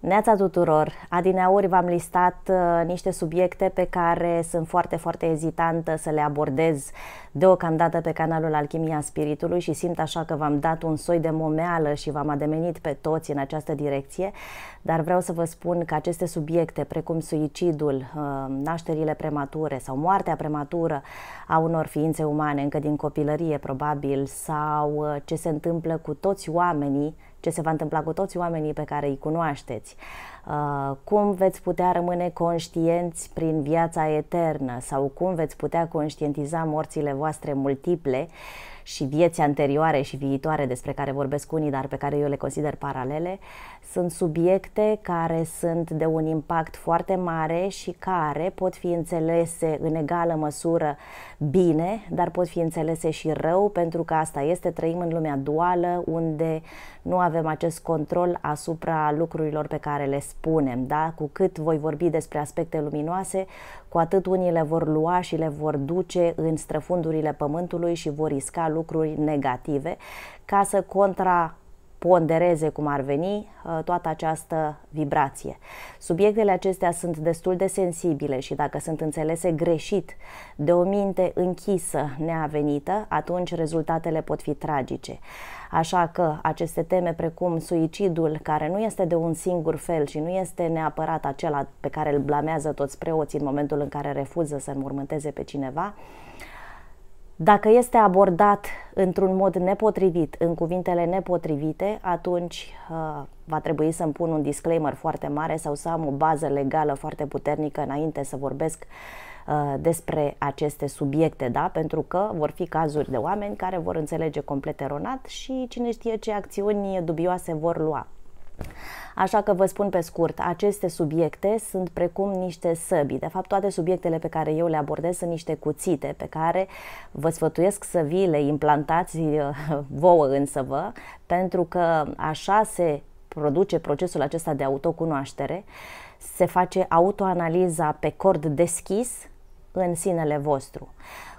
Neața tuturor! Adineauri v-am listat uh, niște subiecte pe care sunt foarte, foarte ezitantă să le abordez deocamdată pe canalul Alchimia Spiritului și simt așa că v-am dat un soi de momeală și v-am ademenit pe toți în această direcție, dar vreau să vă spun că aceste subiecte, precum suicidul, uh, nașterile premature sau moartea prematură a unor ființe umane încă din copilărie probabil sau uh, ce se întâmplă cu toți oamenii ce se va întâmpla cu toți oamenii pe care îi cunoașteți. Uh, cum veți putea rămâne conștienți prin viața eternă sau cum veți putea conștientiza morțile voastre multiple și vieți anterioare și viitoare despre care vorbesc unii, dar pe care eu le consider paralele, sunt subiecte care sunt de un impact foarte mare și care pot fi înțelese în egală măsură bine, dar pot fi înțelese și rău, pentru că asta este, trăim în lumea duală, unde nu avem acest control asupra lucrurilor pe care le spunem, da? cu cât voi vorbi despre aspecte luminoase, cu atât unii le vor lua și le vor duce în străfundurile pământului și vor risca lucruri negative ca să contra pondereze cum ar veni uh, toată această vibrație. Subiectele acestea sunt destul de sensibile și dacă sunt înțelese greșit de o minte închisă, neavenită, atunci rezultatele pot fi tragice. Așa că aceste teme precum suicidul, care nu este de un singur fel și nu este neapărat acela pe care îl blamează toți preoții în momentul în care refuză să înmormânteze pe cineva, dacă este abordat într-un mod nepotrivit, în cuvintele nepotrivite, atunci uh, va trebui să-mi pun un disclaimer foarte mare sau să am o bază legală foarte puternică înainte să vorbesc uh, despre aceste subiecte, da? pentru că vor fi cazuri de oameni care vor înțelege complet eronat și cine știe ce acțiuni dubioase vor lua. Așa că vă spun pe scurt, aceste subiecte sunt precum niște săbi. De fapt, toate subiectele pe care eu le abordez sunt niște cuțite pe care vă sfătuiesc să vi le implantați eh, vouă însă vă, pentru că așa se produce procesul acesta de autocunoaștere, se face autoanaliza pe cord deschis în sinele vostru.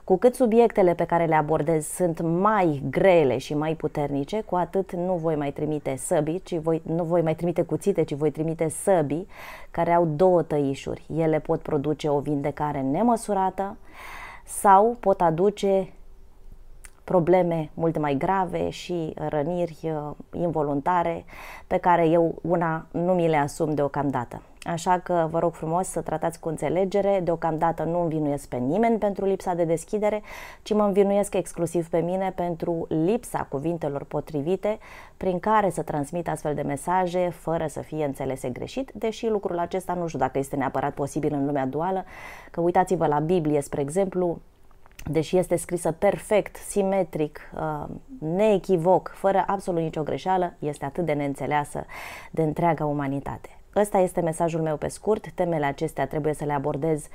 Cu cât subiectele pe care le abordez sunt mai grele și mai puternice, cu atât nu voi mai trimite săbi, ci voi, nu voi mai trimite cuțite, ci voi trimite săbi care au două tăișuri. Ele pot produce o vindecare nemăsurată sau pot aduce probleme mult mai grave și răniri uh, involuntare pe care eu una nu mi le asum deocamdată. Așa că vă rog frumos să tratați cu înțelegere, deocamdată nu învinuiesc pe nimeni pentru lipsa de deschidere, ci mă învinuiesc exclusiv pe mine pentru lipsa cuvintelor potrivite prin care să transmit astfel de mesaje fără să fie înțelese greșit, deși lucrul acesta nu știu dacă este neapărat posibil în lumea duală, că uitați-vă la Biblie, spre exemplu, deși este scrisă perfect, simetric, uh, neechivoc, fără absolut nicio greșeală, este atât de neînțeleasă de întreaga umanitate. Ăsta este mesajul meu pe scurt. Temele acestea trebuie să le abordez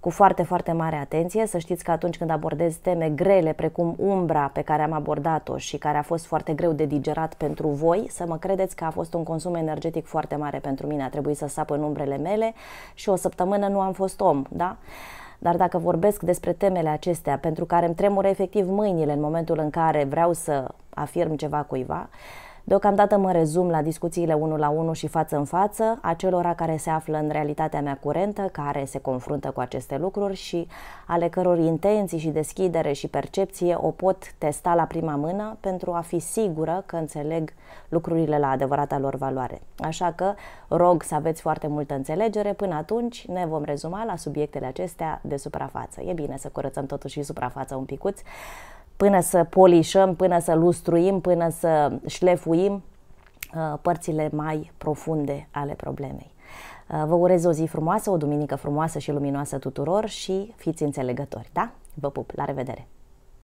cu foarte, foarte mare atenție. Să știți că atunci când abordez teme grele, precum umbra pe care am abordat-o și care a fost foarte greu de digerat pentru voi, să mă credeți că a fost un consum energetic foarte mare pentru mine. A trebuit să sap în umbrele mele și o săptămână nu am fost om, da? Dar dacă vorbesc despre temele acestea, pentru care îmi tremură efectiv mâinile în momentul în care vreau să afirm ceva cuiva, uh, Deocamdată mă rezum la discuțiile unul la unul și față în față a celora care se află în realitatea mea curentă, care se confruntă cu aceste lucruri și ale căror intenții și deschidere și percepție o pot testa la prima mână pentru a fi sigură că înțeleg lucrurile la adevărata lor valoare. Așa că rog să aveți foarte multă înțelegere. Până atunci ne vom rezuma la subiectele acestea de suprafață. E bine să curățăm totuși și suprafața un picuț până să polișăm, până să lustruim, până să șlefuim uh, părțile mai profunde ale problemei. Uh, vă urez o zi frumoasă, o duminică frumoasă și luminoasă tuturor și fiți înțelegători, da? Vă pup, la revedere!